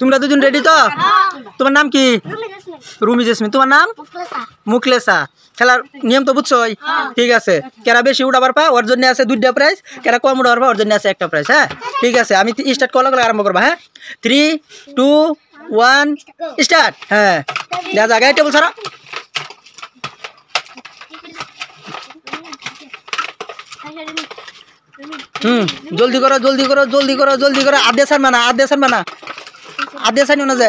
তোমরা দুজন রেডি তো হ্যাঁ। তোমার নাম কি রুমিজেসমি রুমিজেসমি তোমার নাম মুক্লেসা মুক্লেসা খেলার নিয়ম তো বুঝছই হ্যাঁ। ঠিক আছে যারা বেশি উড়াবারপা ওর জন্য আছে দুইটা প্রাইস যারা কম উড়াবা ওর জন্য আছে একটা প্রাইস হ্যাঁ ঠিক আছে আমি স্টার্ট কল কল আরম্ভ করব হ্যাঁ 3 2 1 স্টার্ট হ্যাঁ না জায়গা টেবুলছরা হুম জলদি করো জলদি করো জলদি করো জলদি করো আধাছর না আধাছর না আদদেছান নাজে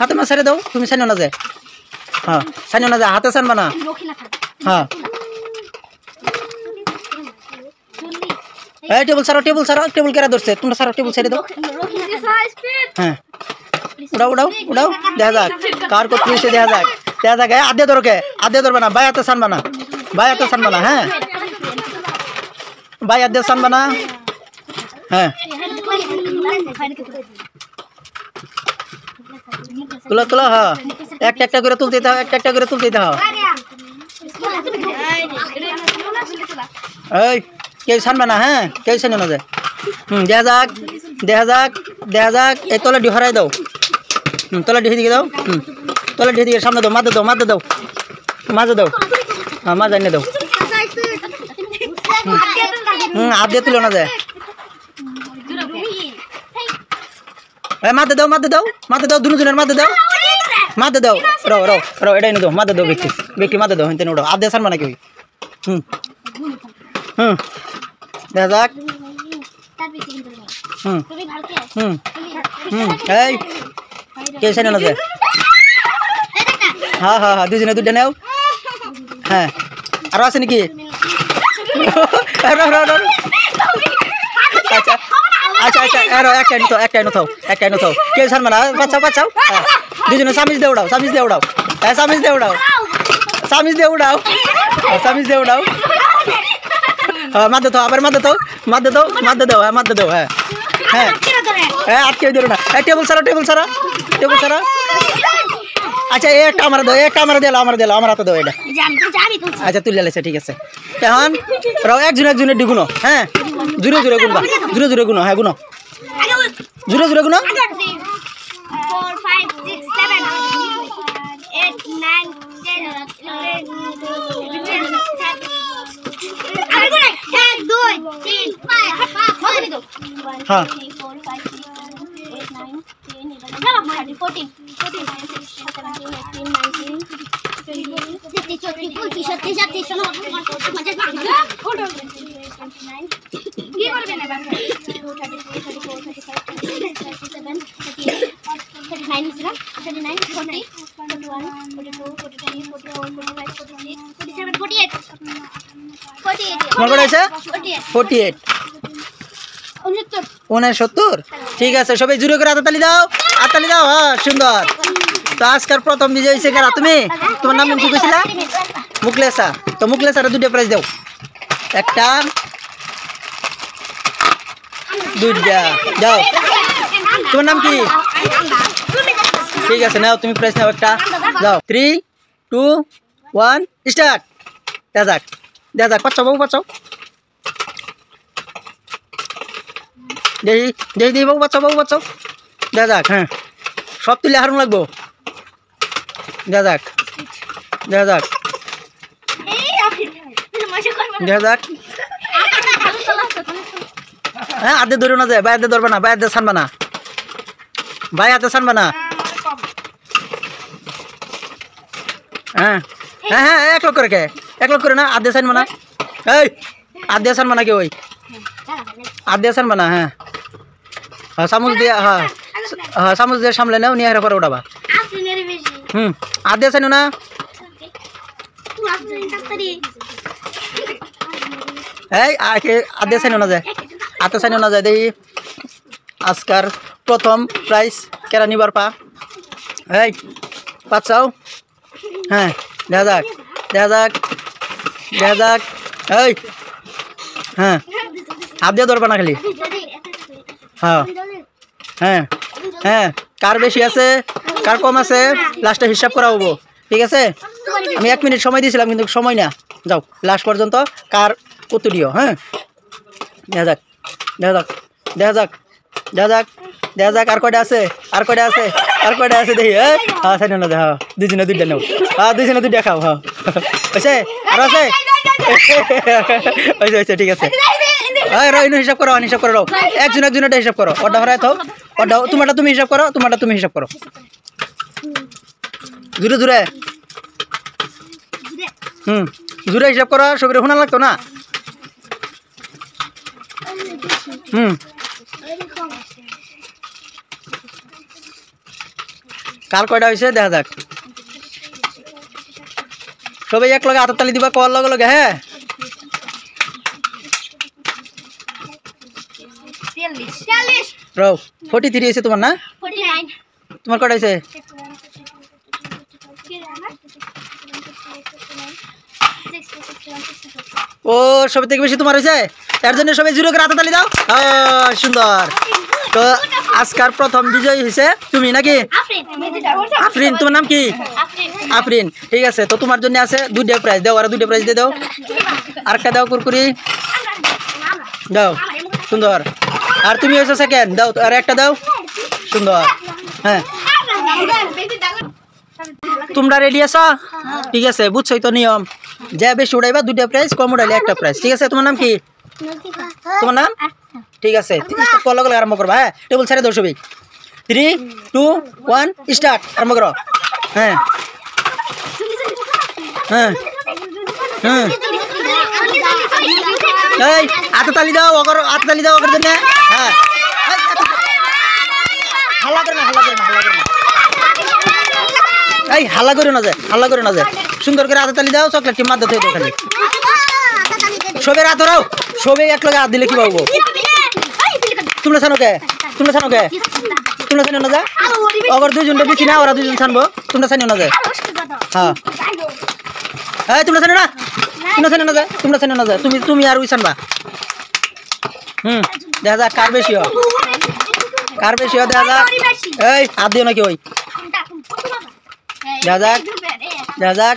হাতে মাসারে দাও তুমি ছাইন নাজে হ্যাঁ ছাইন নাজে হাতে ছানবা না হ্যাঁ এই টেবুল সারা টেবুল সারা টেবুল কারা দর্ছে তোমরা সারা টেবুল ছাইরে দাও রাখো না স্পিড হ্যাঁ উড়াও উড়াও উড়াও দেখ দেখ কার কো পিছে দেখ দেখ দেখ জায়গা আদে দরকে আদে দর্ব না বায়াতে ছানবা না বায়াতে ছানবা না হ্যাঁ বায় আদে ছানবা না হ্যাঁ कला कला हां एक एक करके तुम देता है एक एक करके तुम देता है ए कैसा बना है कैसा बना जाए हम जा जा देह जा देह जा ए तोला डिहराई दो हम तोला डिहि दे दो तोला डिहि दे सामने दो मत दो मत दो मत दो हां मत आने दो हम आप दे तो लेना এ মা দে দাও মা দে দাও মা দে দাও দু নুনার মা দে দাও মা দে দাও র র র এ দে না দে মা দে দাও বেটি বেটি মা দে দাও হন্ত নেড়া আদেছান মানে কি হুম হ দাদা তাপি তিন তর হুম তুমি ভালকে হুম হুম এই কেমন আছেন দাদা হা হা দুজনে দুজনে आओ হ্যাঁ আর আছে নাকি র র র আচ্ছা আচ্ছা এরো একাই না তো একাই না তো একাই না তো কেছান মানা বাচ্চা বাচ্চা দুই জন শামিছ দেউড়াও শামিছ দেউড়াও তাই শামিছ দেউড়াও শামিছ দেউড়াও الماده দাও আবার الماده দাও الماده দাও الماده দেও হে الماده দেও হে হে আজকে এরো না টেবুল সারা টেবুল সারা টেবুল সারা আচ্ছা এই কামরা দাও এই কামরা দেলা আমার দেলা আমার তো দেও এইডা জাম তো জামি তো আচ্ছা তুই ਲੈলেছে ঠিক আছে কোন র এক জন জন ডিগুনো হে জুড়ে জুড়ে গুনবা জুড়ে জুড়ে গুনো হ্যাঁ গুনো জুড়ে জুড়ে গুনো হ্যাঁ করবেন ঠিক আছে সবাই জুড়ে করে আতালি দাও আতালি দাও হ্যাঁ সুন্দর তো আজকের প্রথম বিজয় হয়েছে কারা তুমি তোমার নাম কি কইছিলা মুকলেসা তো মুকলেসারা দুটো প্রাইজ দাও একটা দুইটা যাও তোমার নাম কি ঠিক আছে নাও তুমি প্রাইস নাও একটা যাও থ্রি টু ওয়ান স্টার্ট দেখা যাক দেখা যাক পাচ্ছ বাবু পাচ্ছ দেখি দেখি দেখি বাবু পাচ্ছ বাবু পাচ্ছ দেখা যাক হ্যাঁ সব তুলে হারুন লাগবো দেখা যাক দেখা যাক দেখা যাক হ্যাঁ আদে ধরো না যায় বাইরে ধরবে না বাইরে ছানবে না ভাই হাতে ছানবে না হ্যাঁ হ্যাঁ হ্যাঁ এক লোক করে কে এক লোক করে না আদে ছানবে না এই আদে ছানবে না কে ওই আদে ছানবে না হ্যাঁ হ্যাঁ সামুজ দিয়ে হ্যাঁ হ্যাঁ সামুজ দিয়ে সামলে নাও নিয়ে করে ওঠাবা হুম আদে ছানো না এই আদে ছানো না যায় আতা চাইন না যায় দেখি আজকার প্রথম প্রাইস কেরা নিবার পা এই পাচ্ছাও হ্যাঁ দেখা যাক দেখা যাক দেখা যাক এই হ্যাঁ হাত দিয়ে ধরবে না খালি হ্যাঁ হ্যাঁ হ্যাঁ কার বেশি আছে কার কম আছে লাস্টে হিসাব করা হবো ঠিক আছে আমি এক মিনিট সময় দিয়েছিলাম কিন্তু সময় না যাও লাস্ট পর্যন্ত কার কত দিও হ্যাঁ দেখা যাক দেখা যাক দেখা যাক দেখা যাক দেখা যাক আর কয়টা আছে আর কয়টা আছে আর আছে দেখি হ্যাঁ সাইড না দেখা দুজনে দুইটা নেও হ্যাঁ দুজনে দুইটা খাও হ্যাঁ আছে আর আছে হয়েছে হয়েছে ঠিক আছে হ্যাঁ রো হিসাব করো হিসাব করো একজন একজন এটা হিসাব করো অর্ডার থাও অর্ডার তোমারটা তুমি হিসাব করো তোমারটা তুমি হিসাব করো জুড়ে জুড়ে হুম জুড়ে হিসাব করো সবের শোনা লাগতো না कार कटा देखा जा सब एक लगे हाथ ताली दीबा कवार लगे हे फोर्टी थ्री तुम ना तुम कटा ও সব থেকে বেশি তোমার হয়েছে এর জন্য সবাই জিরো করে হাতে দাও হ্যাঁ, সুন্দর তো আজকার প্রথম বিজয়ী হয়েছে তুমি নাকি আফরিন তোমার নাম কি আফরিন ঠিক আছে তো তোমার জন্য আছে দুইটা প্রাইজ দাও আর দুইটা প্রাইজ দিয়ে দাও আরেকটা দাও কুরকুরি দাও সুন্দর আর তুমি হয়েছো সেকেন্ড দাও আর একটা দাও সুন্দর হ্যাঁ তোমরা রেডি আছো ঠিক আছে বুঝছোই তো নিয়ম যা বেশি উড়াইবা দুইটা প্রাইজ কম উড়াইলে একটা প্রাইজ ঠিক আছে তোমার নাম কি তোমার নাম ঠিক আছে কল কল আরম্ভ করবা হ্যাঁ টেবল ছেড়ে দর্শো ভাই থ্রি টু ওয়ান স্টার্ট আরম্ভ করো হ্যাঁ হ্যাঁ হ্যাঁ এই আততালি দাও অগর আততালি দাও অগর জন্য হ্যাঁ হাল্লা করে না হাল্লা করে না হাল্লা করে না এই হাল্লা করে না যায় হাল্লা করে না যায় সুন্দর করে আধা তালি দাও চকলেটকে মাদ্দা থেকে খালি সবে রাত ধরাও সবে এক লগে হাত দিলে কি পাবো তোমরা ছানো কে তোমরা ছানো কে তোমরা ছানো না যা অগর দুইজনটা বেশি না ওরা দুইজন ছানবো তোমরা ছানো না যায় হ্যাঁ হ্যাঁ তোমরা ছানো না তোমরা ছানো না যায় তোমরা ছানো না যায় তুমি তুমি আর ওই ছানবা হুম দেখা যাক কার বেশি হয় কার বেশি হয় দেখা যাক এই হাত দিও নাকি ওই দেখা যাক দেখা যাক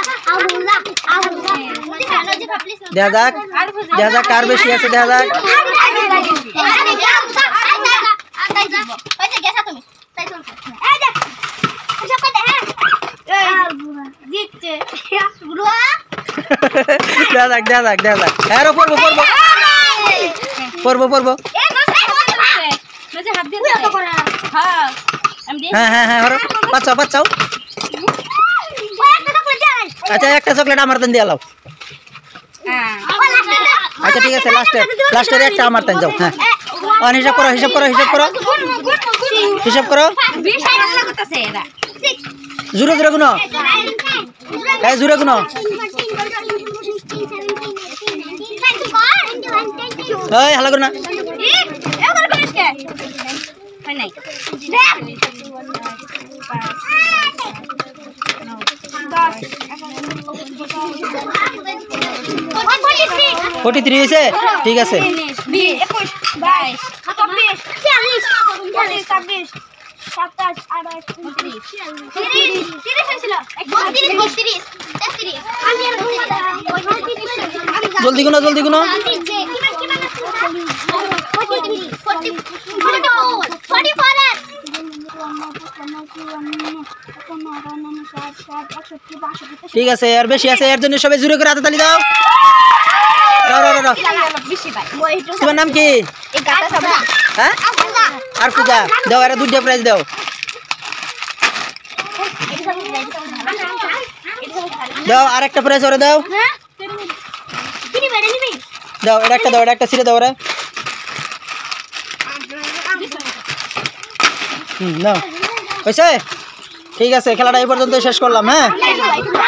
দেখা যাক কার বেশি আছে দেখা যাক দেখা যাক দেখা যাক দেখা যাক হ্যাঁ পড়বো পড়বো পড়বো পড়বো হ্যাঁ বাচ্চাও আচ্ছা একটা চকলেট আমার তান দিয়ে লাও আচ্ছা ঠিক আছে লাস্টের লাস্টের একটা আমার তান যাও হ্যাঁ অন হিসাব করো হিসাব করো হিসাব করো হিসাব করো জোরে জোরে গুনো হ্যাঁ জোরে গুনো এই হালা করো না হয় নাই ফোর্টি থ্রি হয়েছে ঠিক আছে জলদি গুনো জলদি কোনো ঠিক আছে আর বেশি আছে এর জন্য সবাই জোরে করে হাতে তালি দাও তোমার নাম কি হ্যাঁ আর পূজা দাও এরা দুইটা প্রাইজ দাও দাও আর একটা প্রাইজ ওরে দাও হ্যাঁ বেরে নিবি দাও এর একটা দাও এর একটা ছিঁড়ে দাও ওরে হুম নাও হয়েছে ঠিক আছে খেলাটা এই পর্যন্ত শেষ করলাম হ্যাঁ